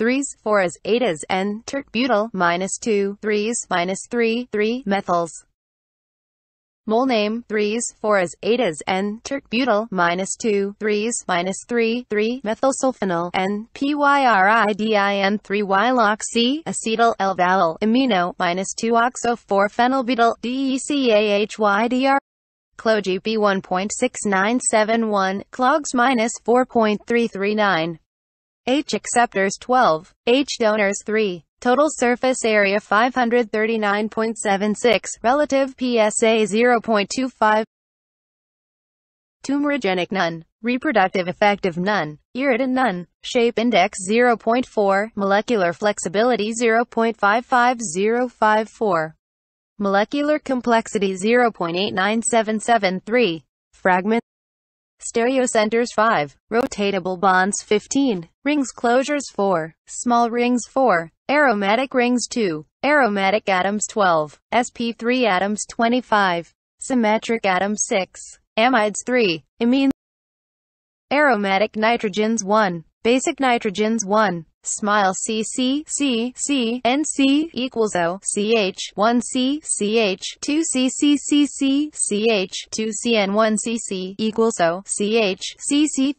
threes, fours, 8s, n tert butyl 2 3s, threes, minus three, three methyls. Mole name threes, fours, 8s, n tert butyl 2 3s, threes, minus three, three methylsulfonyl n pyridin three yloxy acetyl L valyl amino minus two oxo four phenylbutyl DECAHYDR Clog B1.6971 clogs minus 4.339 H acceptors 12, H donors 3. Total surface area 539.76, relative PSA 0.25. Tumorigenic none, reproductive effect of none, irritant none, shape index 0.4, molecular flexibility 0.55054, molecular complexity 0.89773, fragment stereo centers 5, rotatable bonds 15, rings closures 4, small rings 4, aromatic rings 2, aromatic atoms 12, sp3 atoms 25, symmetric atoms 6, amides 3, imine aromatic nitrogens 1, Basic nitrogens 1, smile CC, NC equals O, CH, 1C, CH, 2 C C CC, CH, 2CN, 1CC equals O, CH, CC,